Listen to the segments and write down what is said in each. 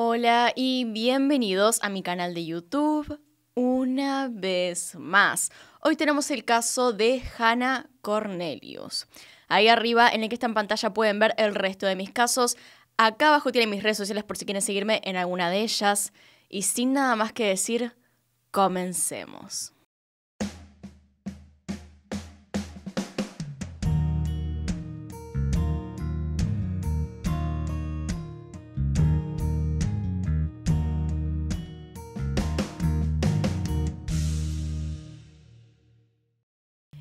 Hola y bienvenidos a mi canal de YouTube una vez más. Hoy tenemos el caso de Hannah Cornelius. Ahí arriba en el que está en pantalla pueden ver el resto de mis casos. Acá abajo tienen mis redes sociales por si quieren seguirme en alguna de ellas. Y sin nada más que decir, comencemos.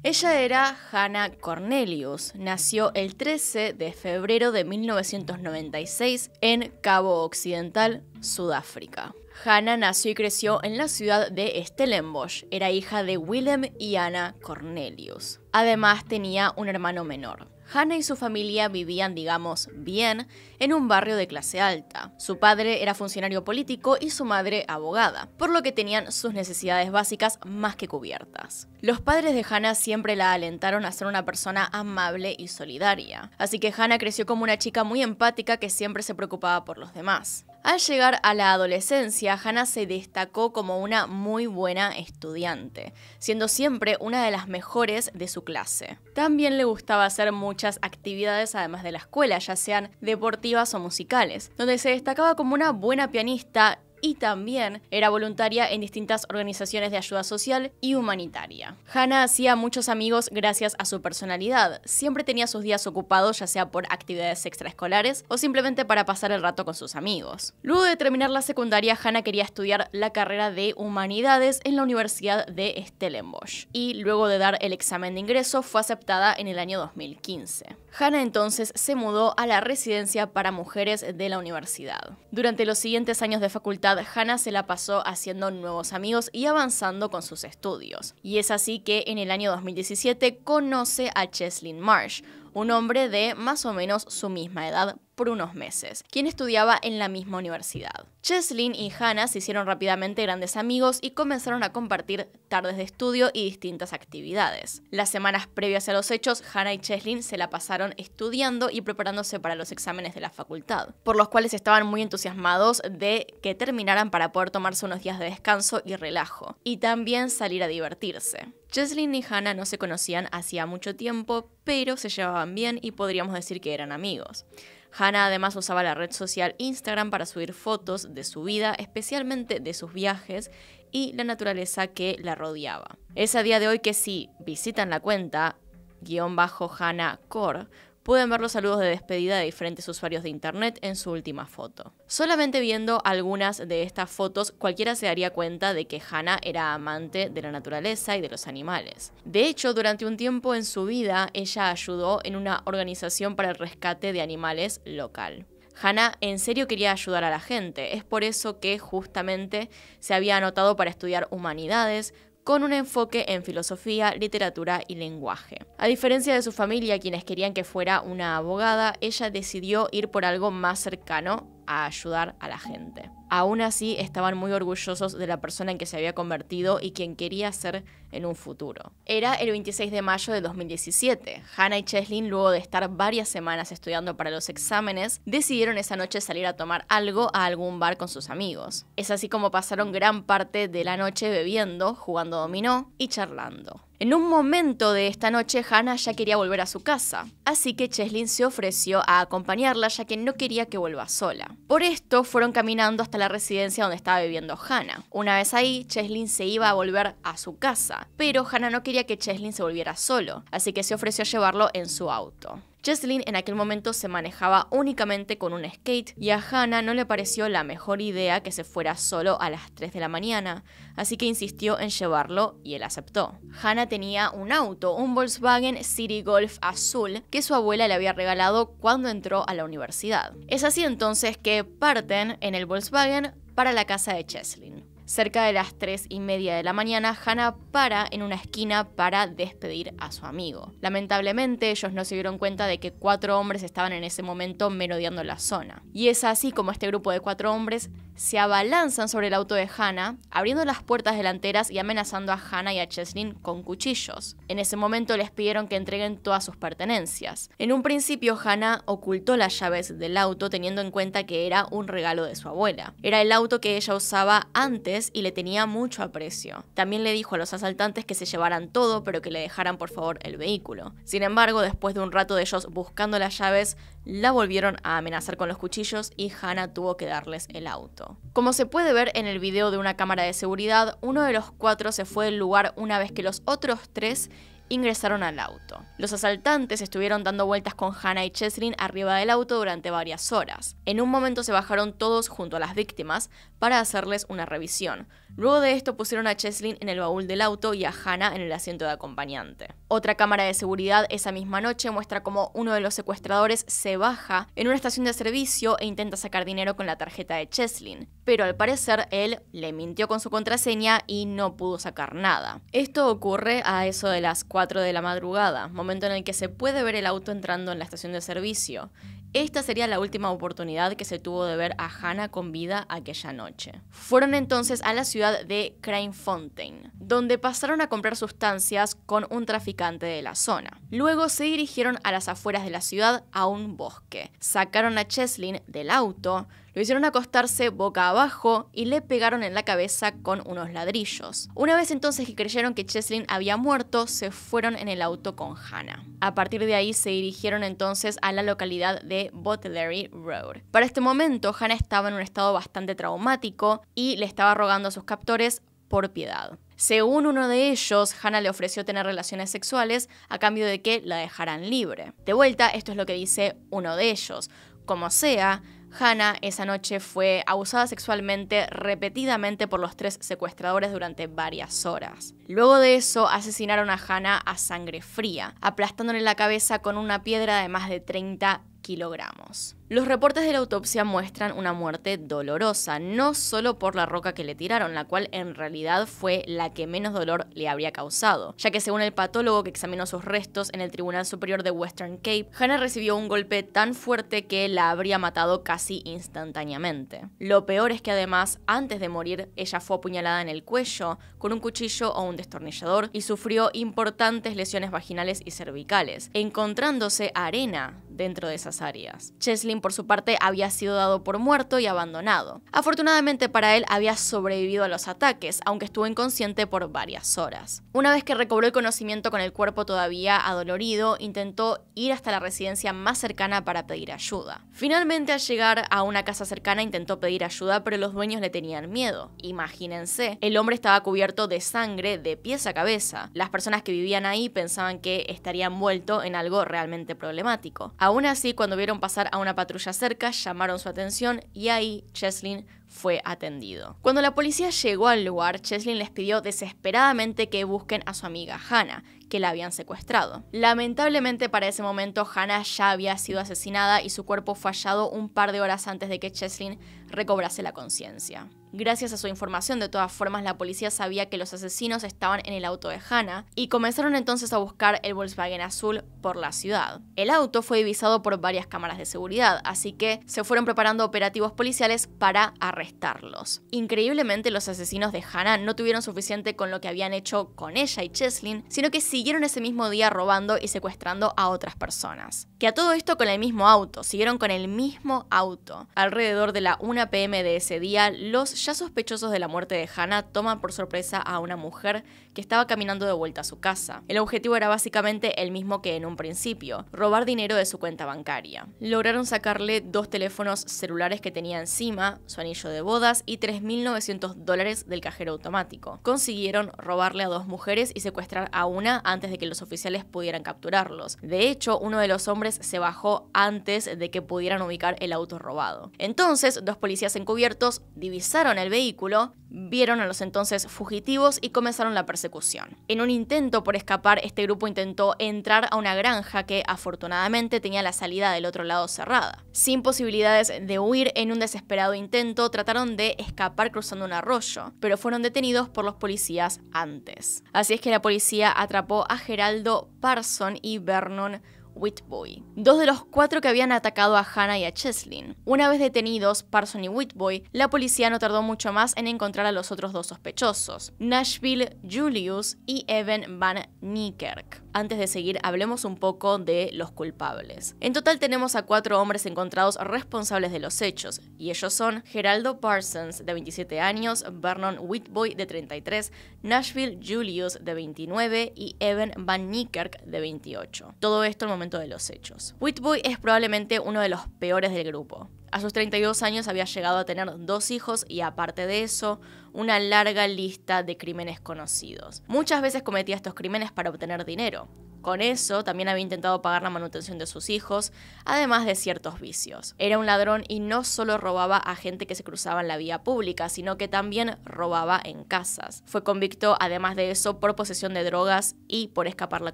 Ella era Hannah Cornelius. Nació el 13 de febrero de 1996 en Cabo Occidental, Sudáfrica. Hannah nació y creció en la ciudad de Stellenbosch. Era hija de Willem y Anna Cornelius. Además tenía un hermano menor. Hannah y su familia vivían, digamos, bien en un barrio de clase alta. Su padre era funcionario político y su madre abogada, por lo que tenían sus necesidades básicas más que cubiertas. Los padres de Hannah siempre la alentaron a ser una persona amable y solidaria, así que Hannah creció como una chica muy empática que siempre se preocupaba por los demás. Al llegar a la adolescencia, Hannah se destacó como una muy buena estudiante, siendo siempre una de las mejores de su clase. También le gustaba hacer muchas actividades además de la escuela, ya sean deportivas o musicales, donde se destacaba como una buena pianista y también era voluntaria en distintas organizaciones de ayuda social y humanitaria. Hannah hacía muchos amigos gracias a su personalidad. Siempre tenía sus días ocupados ya sea por actividades extraescolares o simplemente para pasar el rato con sus amigos. Luego de terminar la secundaria, Hannah quería estudiar la carrera de humanidades en la Universidad de Stellenbosch y luego de dar el examen de ingreso fue aceptada en el año 2015. Hannah entonces se mudó a la residencia para mujeres de la universidad. Durante los siguientes años de facultad Hannah se la pasó haciendo nuevos amigos y avanzando con sus estudios. Y es así que en el año 2017 conoce a Cheslin Marsh, un hombre de más o menos su misma edad por unos meses, quien estudiaba en la misma universidad. Cheslin y Hannah se hicieron rápidamente grandes amigos y comenzaron a compartir tardes de estudio y distintas actividades. Las semanas previas a los hechos, Hannah y Cheslin se la pasaron estudiando y preparándose para los exámenes de la facultad, por los cuales estaban muy entusiasmados de que terminaran para poder tomarse unos días de descanso y relajo, y también salir a divertirse. Cheslin y Hannah no se conocían hacía mucho tiempo, pero se llevaban bien y podríamos decir que eran amigos. Hannah además usaba la red social Instagram para subir fotos de su vida, especialmente de sus viajes y la naturaleza que la rodeaba. Es a día de hoy que si visitan la cuenta, guión bajo Hannah Core, pueden ver los saludos de despedida de diferentes usuarios de Internet en su última foto. Solamente viendo algunas de estas fotos, cualquiera se daría cuenta de que Hannah era amante de la naturaleza y de los animales. De hecho, durante un tiempo en su vida, ella ayudó en una organización para el rescate de animales local. Hannah en serio quería ayudar a la gente, es por eso que justamente se había anotado para estudiar humanidades, con un enfoque en filosofía, literatura y lenguaje. A diferencia de su familia, quienes querían que fuera una abogada, ella decidió ir por algo más cercano a ayudar a la gente aún así estaban muy orgullosos de la persona en que se había convertido y quien quería ser en un futuro. Era el 26 de mayo de 2017. Hannah y Cheslin, luego de estar varias semanas estudiando para los exámenes, decidieron esa noche salir a tomar algo a algún bar con sus amigos. Es así como pasaron gran parte de la noche bebiendo, jugando dominó y charlando. En un momento de esta noche, Hannah ya quería volver a su casa, así que Cheslin se ofreció a acompañarla ya que no quería que vuelva sola. Por esto fueron caminando hasta la residencia donde estaba viviendo Hannah. Una vez ahí, Cheslin se iba a volver a su casa, pero Hannah no quería que Cheslin se volviera solo, así que se ofreció a llevarlo en su auto. Cheslin en aquel momento se manejaba únicamente con un skate y a Hannah no le pareció la mejor idea que se fuera solo a las 3 de la mañana, así que insistió en llevarlo y él aceptó. Hannah tenía un auto, un Volkswagen City Golf azul que su abuela le había regalado cuando entró a la universidad. Es así entonces que parten en el Volkswagen para la casa de Cheslin. Cerca de las 3 y media de la mañana, Hannah para en una esquina para despedir a su amigo. Lamentablemente, ellos no se dieron cuenta de que cuatro hombres estaban en ese momento merodeando la zona. Y es así como este grupo de cuatro hombres se abalanzan sobre el auto de Hannah, abriendo las puertas delanteras y amenazando a Hannah y a Cheslin con cuchillos. En ese momento les pidieron que entreguen todas sus pertenencias. En un principio, Hannah ocultó las llaves del auto teniendo en cuenta que era un regalo de su abuela. Era el auto que ella usaba antes y le tenía mucho aprecio. También le dijo a los asaltantes que se llevaran todo, pero que le dejaran por favor el vehículo. Sin embargo, después de un rato de ellos buscando las llaves, la volvieron a amenazar con los cuchillos y Hannah tuvo que darles el auto. Como se puede ver en el video de una cámara de seguridad, uno de los cuatro se fue del lugar una vez que los otros tres ingresaron al auto. Los asaltantes estuvieron dando vueltas con Hannah y Cheslin arriba del auto durante varias horas. En un momento se bajaron todos junto a las víctimas para hacerles una revisión, Luego de esto pusieron a Cheslin en el baúl del auto y a Hannah en el asiento de acompañante. Otra cámara de seguridad esa misma noche muestra cómo uno de los secuestradores se baja en una estación de servicio e intenta sacar dinero con la tarjeta de Cheslin, pero al parecer él le mintió con su contraseña y no pudo sacar nada. Esto ocurre a eso de las 4 de la madrugada, momento en el que se puede ver el auto entrando en la estación de servicio, esta sería la última oportunidad que se tuvo de ver a Hannah con vida aquella noche. Fueron entonces a la ciudad de Cranefontein, donde pasaron a comprar sustancias con un traficante de la zona. Luego se dirigieron a las afueras de la ciudad a un bosque. Sacaron a Cheslin del auto, lo hicieron acostarse boca abajo y le pegaron en la cabeza con unos ladrillos. Una vez entonces que creyeron que Cheslin había muerto, se fueron en el auto con Hannah. A partir de ahí se dirigieron entonces a la localidad de Botellery Road. Para este momento, Hannah estaba en un estado bastante traumático y le estaba rogando a sus captores por piedad. Según uno de ellos, Hannah le ofreció tener relaciones sexuales a cambio de que la dejaran libre. De vuelta, esto es lo que dice uno de ellos. Como sea, Hannah esa noche fue abusada sexualmente repetidamente por los tres secuestradores durante varias horas. Luego de eso, asesinaron a Hannah a sangre fría, aplastándole la cabeza con una piedra de más de 30 kilogramos. Los reportes de la autopsia muestran una muerte dolorosa, no solo por la roca que le tiraron, la cual en realidad fue la que menos dolor le habría causado, ya que según el patólogo que examinó sus restos en el Tribunal Superior de Western Cape, Hannah recibió un golpe tan fuerte que la habría matado casi instantáneamente. Lo peor es que además, antes de morir, ella fue apuñalada en el cuello con un cuchillo o un destornillador y sufrió importantes lesiones vaginales y cervicales, encontrándose arena dentro de esas áreas. Chesley por su parte, había sido dado por muerto y abandonado. Afortunadamente para él, había sobrevivido a los ataques, aunque estuvo inconsciente por varias horas. Una vez que recobró el conocimiento con el cuerpo todavía adolorido, intentó ir hasta la residencia más cercana para pedir ayuda. Finalmente, al llegar a una casa cercana, intentó pedir ayuda, pero los dueños le tenían miedo. Imagínense, el hombre estaba cubierto de sangre de pies a cabeza. Las personas que vivían ahí pensaban que estaría envuelto en algo realmente problemático. Aún así, cuando vieron pasar a una patrulla cerca, llamaron su atención y ahí Cheslin fue atendido. Cuando la policía llegó al lugar, Cheslin les pidió desesperadamente que busquen a su amiga Hannah, que la habían secuestrado. Lamentablemente para ese momento Hannah ya había sido asesinada y su cuerpo fue hallado un par de horas antes de que Cheslin recobrase la conciencia. Gracias a su información, de todas formas, la policía sabía que los asesinos estaban en el auto de Hannah y comenzaron entonces a buscar el Volkswagen azul la ciudad. El auto fue divisado por varias cámaras de seguridad, así que se fueron preparando operativos policiales para arrestarlos. Increíblemente, los asesinos de Hannah no tuvieron suficiente con lo que habían hecho con ella y Cheslin, sino que siguieron ese mismo día robando y secuestrando a otras personas. Que a todo esto con el mismo auto, siguieron con el mismo auto. Alrededor de la 1 pm de ese día, los ya sospechosos de la muerte de Hannah toman por sorpresa a una mujer que estaba caminando de vuelta a su casa. El objetivo era básicamente el mismo que en un principio, robar dinero de su cuenta bancaria. Lograron sacarle dos teléfonos celulares que tenía encima, su anillo de bodas y 3.900 dólares del cajero automático. Consiguieron robarle a dos mujeres y secuestrar a una antes de que los oficiales pudieran capturarlos. De hecho, uno de los hombres se bajó antes de que pudieran ubicar el auto robado. Entonces, dos policías encubiertos divisaron el vehículo, vieron a los entonces fugitivos y comenzaron la persecución. En un intento por escapar, este grupo intentó entrar a una granja que, afortunadamente, tenía la salida del otro lado cerrada. Sin posibilidades de huir en un desesperado intento, trataron de escapar cruzando un arroyo, pero fueron detenidos por los policías antes. Así es que la policía atrapó a Geraldo Parson y Vernon Whitboy, dos de los cuatro que habían atacado a Hannah y a Cheslin. Una vez detenidos, Parson y Whitboy, la policía no tardó mucho más en encontrar a los otros dos sospechosos, Nashville Julius y Evan Van Niekerk antes de seguir hablemos un poco de los culpables. En total tenemos a cuatro hombres encontrados responsables de los hechos, y ellos son Geraldo Parsons, de 27 años, Vernon Whitboy, de 33, Nashville Julius, de 29, y Evan Van Niekerk, de 28. Todo esto al momento de los hechos. Whitboy es probablemente uno de los peores del grupo. A sus 32 años había llegado a tener dos hijos y aparte de eso, una larga lista de crímenes conocidos. Muchas veces cometía estos crímenes para obtener dinero. Con eso también había intentado pagar la manutención de sus hijos, además de ciertos vicios. Era un ladrón y no solo robaba a gente que se cruzaba en la vía pública, sino que también robaba en casas. Fue convicto, además de eso, por posesión de drogas y por escapar la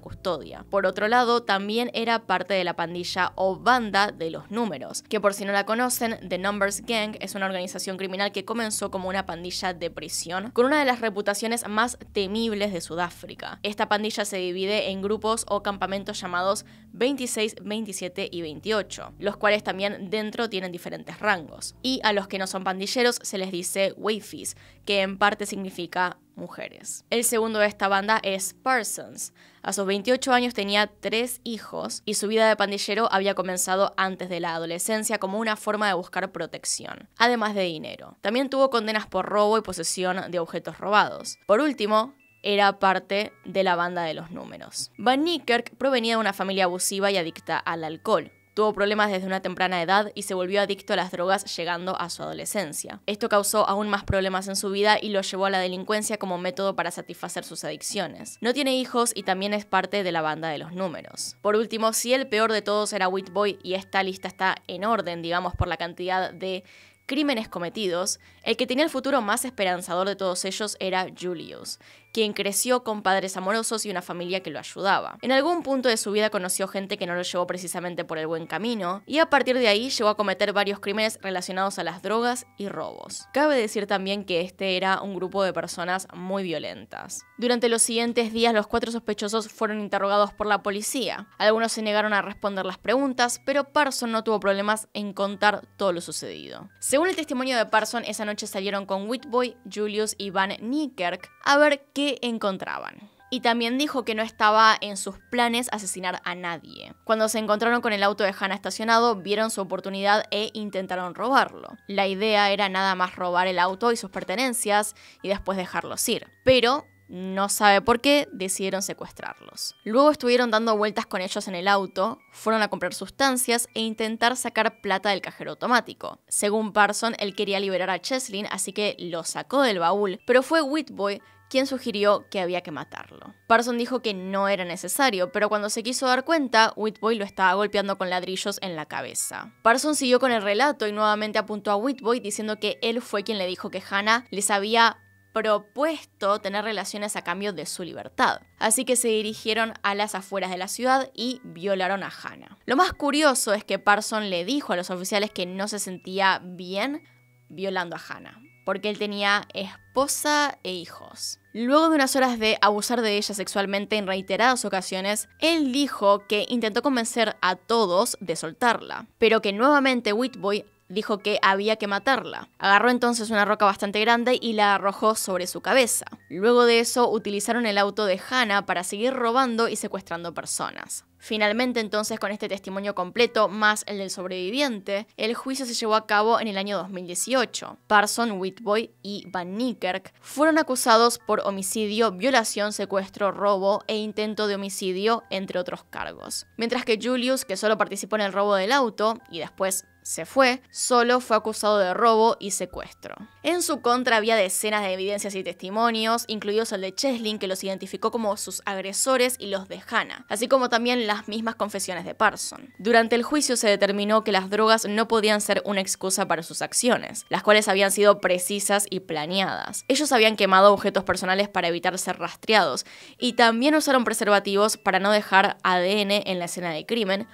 custodia. Por otro lado, también era parte de la pandilla o banda de los números, que por si no la conocen, The Numbers Gang es una organización criminal que comenzó como una pandilla de prisión, con una de las reputaciones más temibles de Sudáfrica. Esta pandilla se divide en grupos o campamentos llamados 26, 27 y 28, los cuales también dentro tienen diferentes rangos. Y a los que no son pandilleros se les dice waifis, que en parte significa mujeres. El segundo de esta banda es Parsons. A sus 28 años tenía tres hijos y su vida de pandillero había comenzado antes de la adolescencia como una forma de buscar protección, además de dinero. También tuvo condenas por robo y posesión de objetos robados. Por último, era parte de la banda de los números. Van Niekerk provenía de una familia abusiva y adicta al alcohol. Tuvo problemas desde una temprana edad y se volvió adicto a las drogas llegando a su adolescencia. Esto causó aún más problemas en su vida y lo llevó a la delincuencia como método para satisfacer sus adicciones. No tiene hijos y también es parte de la banda de los números. Por último, si el peor de todos era Whitboy y esta lista está en orden, digamos, por la cantidad de crímenes cometidos, el que tenía el futuro más esperanzador de todos ellos era Julius, quien creció con padres amorosos y una familia que lo ayudaba. En algún punto de su vida conoció gente que no lo llevó precisamente por el buen camino, y a partir de ahí llegó a cometer varios crímenes relacionados a las drogas y robos. Cabe decir también que este era un grupo de personas muy violentas. Durante los siguientes días los cuatro sospechosos fueron interrogados por la policía. Algunos se negaron a responder las preguntas, pero Parson no tuvo problemas en contar todo lo sucedido. Según el testimonio de Parson, esa noche salieron con Whitboy, Julius y Van Niekerk a ver qué encontraban. Y también dijo que no estaba en sus planes asesinar a nadie. Cuando se encontraron con el auto de Hannah estacionado, vieron su oportunidad e intentaron robarlo. La idea era nada más robar el auto y sus pertenencias y después dejarlos ir. Pero no sabe por qué, decidieron secuestrarlos. Luego estuvieron dando vueltas con ellos en el auto, fueron a comprar sustancias e intentar sacar plata del cajero automático. Según Parson, él quería liberar a Cheslin, así que lo sacó del baúl, pero fue Whitboy quien sugirió que había que matarlo. Parson dijo que no era necesario, pero cuando se quiso dar cuenta, Whitboy lo estaba golpeando con ladrillos en la cabeza. Parson siguió con el relato y nuevamente apuntó a Whitboy diciendo que él fue quien le dijo que Hannah les había propuesto tener relaciones a cambio de su libertad. Así que se dirigieron a las afueras de la ciudad y violaron a Hannah. Lo más curioso es que Parson le dijo a los oficiales que no se sentía bien violando a Hannah, porque él tenía esposa e hijos. Luego de unas horas de abusar de ella sexualmente en reiteradas ocasiones, él dijo que intentó convencer a todos de soltarla, pero que nuevamente Whitboy dijo que había que matarla. Agarró entonces una roca bastante grande y la arrojó sobre su cabeza. Luego de eso utilizaron el auto de Hannah para seguir robando y secuestrando personas. Finalmente entonces con este testimonio completo más el del sobreviviente, el juicio se llevó a cabo en el año 2018. Parson, Whitboy y Van Niekerk fueron acusados por homicidio, violación, secuestro, robo e intento de homicidio, entre otros cargos. Mientras que Julius, que solo participó en el robo del auto y después se fue, solo fue acusado de robo y secuestro. En su contra había decenas de evidencias y testimonios, incluidos el de Cheslin, que los identificó como sus agresores y los de Hannah, así como también la las mismas confesiones de Parson. Durante el juicio se determinó que las drogas no podían ser una excusa para sus acciones, las cuales habían sido precisas y planeadas. Ellos habían quemado objetos personales para evitar ser rastreados y también usaron preservativos para no dejar ADN en la escena de crimen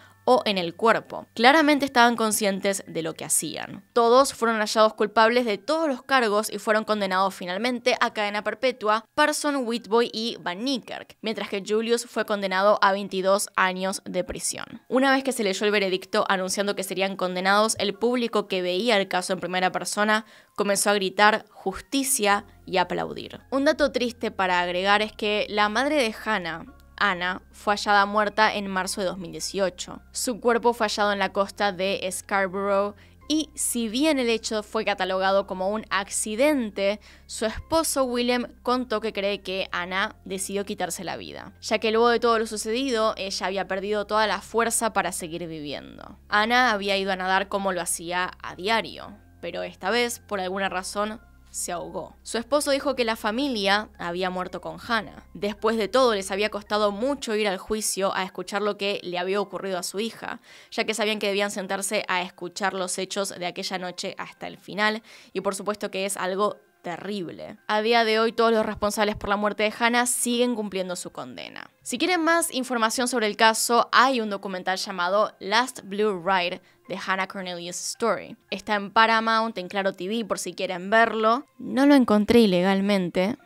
en el cuerpo. Claramente estaban conscientes de lo que hacían. Todos fueron hallados culpables de todos los cargos y fueron condenados finalmente a cadena perpetua Parson, Whitboy y Van Niekerk, mientras que Julius fue condenado a 22 años de prisión. Una vez que se leyó el veredicto anunciando que serían condenados, el público que veía el caso en primera persona comenzó a gritar justicia y aplaudir. Un dato triste para agregar es que la madre de Hannah, Ana fue hallada muerta en marzo de 2018. Su cuerpo fue hallado en la costa de Scarborough y si bien el hecho fue catalogado como un accidente, su esposo William contó que cree que Ana decidió quitarse la vida, ya que luego de todo lo sucedido ella había perdido toda la fuerza para seguir viviendo. Ana había ido a nadar como lo hacía a diario, pero esta vez, por alguna razón, se ahogó. Su esposo dijo que la familia había muerto con Hannah. Después de todo, les había costado mucho ir al juicio a escuchar lo que le había ocurrido a su hija, ya que sabían que debían sentarse a escuchar los hechos de aquella noche hasta el final, y por supuesto que es algo terrible. A día de hoy todos los responsables por la muerte de Hannah siguen cumpliendo su condena. Si quieren más información sobre el caso, hay un documental llamado Last Blue Ride de Hannah Cornelius Story. Está en Paramount, en Claro TV por si quieren verlo. No lo encontré ilegalmente,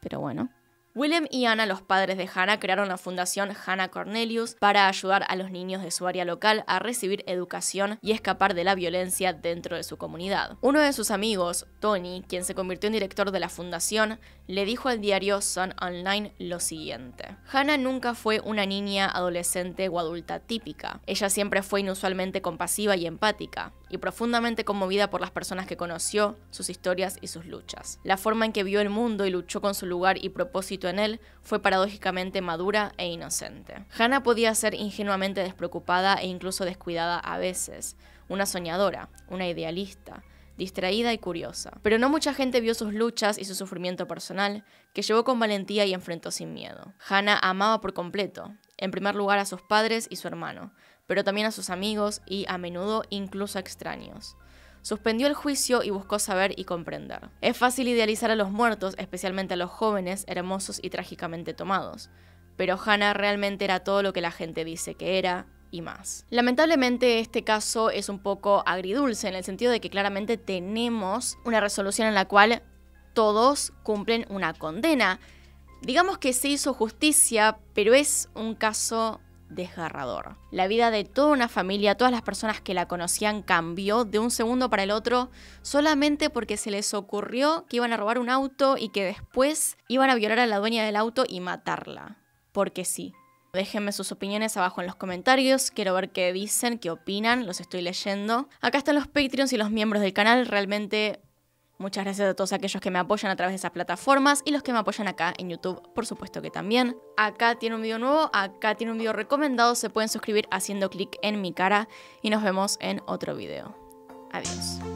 pero bueno. Willem y Anna, los padres de Hannah, crearon la fundación Hannah Cornelius para ayudar a los niños de su área local a recibir educación y escapar de la violencia dentro de su comunidad. Uno de sus amigos, Tony, quien se convirtió en director de la fundación, le dijo al diario Sun Online lo siguiente. Hannah nunca fue una niña, adolescente o adulta típica. Ella siempre fue inusualmente compasiva y empática, y profundamente conmovida por las personas que conoció, sus historias y sus luchas. La forma en que vio el mundo y luchó con su lugar y propósito en él fue paradójicamente madura e inocente. Hannah podía ser ingenuamente despreocupada e incluso descuidada a veces, una soñadora, una idealista, distraída y curiosa. Pero no mucha gente vio sus luchas y su sufrimiento personal, que llevó con valentía y enfrentó sin miedo. Hannah amaba por completo, en primer lugar a sus padres y su hermano, pero también a sus amigos y, a menudo, incluso a extraños suspendió el juicio y buscó saber y comprender. Es fácil idealizar a los muertos, especialmente a los jóvenes, hermosos y trágicamente tomados, pero Hannah realmente era todo lo que la gente dice que era, y más. Lamentablemente este caso es un poco agridulce en el sentido de que claramente tenemos una resolución en la cual todos cumplen una condena. Digamos que se hizo justicia, pero es un caso desgarrador. La vida de toda una familia, todas las personas que la conocían cambió de un segundo para el otro solamente porque se les ocurrió que iban a robar un auto y que después iban a violar a la dueña del auto y matarla. Porque sí. Déjenme sus opiniones abajo en los comentarios, quiero ver qué dicen, qué opinan, los estoy leyendo. Acá están los Patreons y los miembros del canal, realmente Muchas gracias a todos aquellos que me apoyan a través de esas plataformas y los que me apoyan acá en YouTube, por supuesto que también. Acá tiene un video nuevo, acá tiene un video recomendado, se pueden suscribir haciendo clic en mi cara y nos vemos en otro video. Adiós.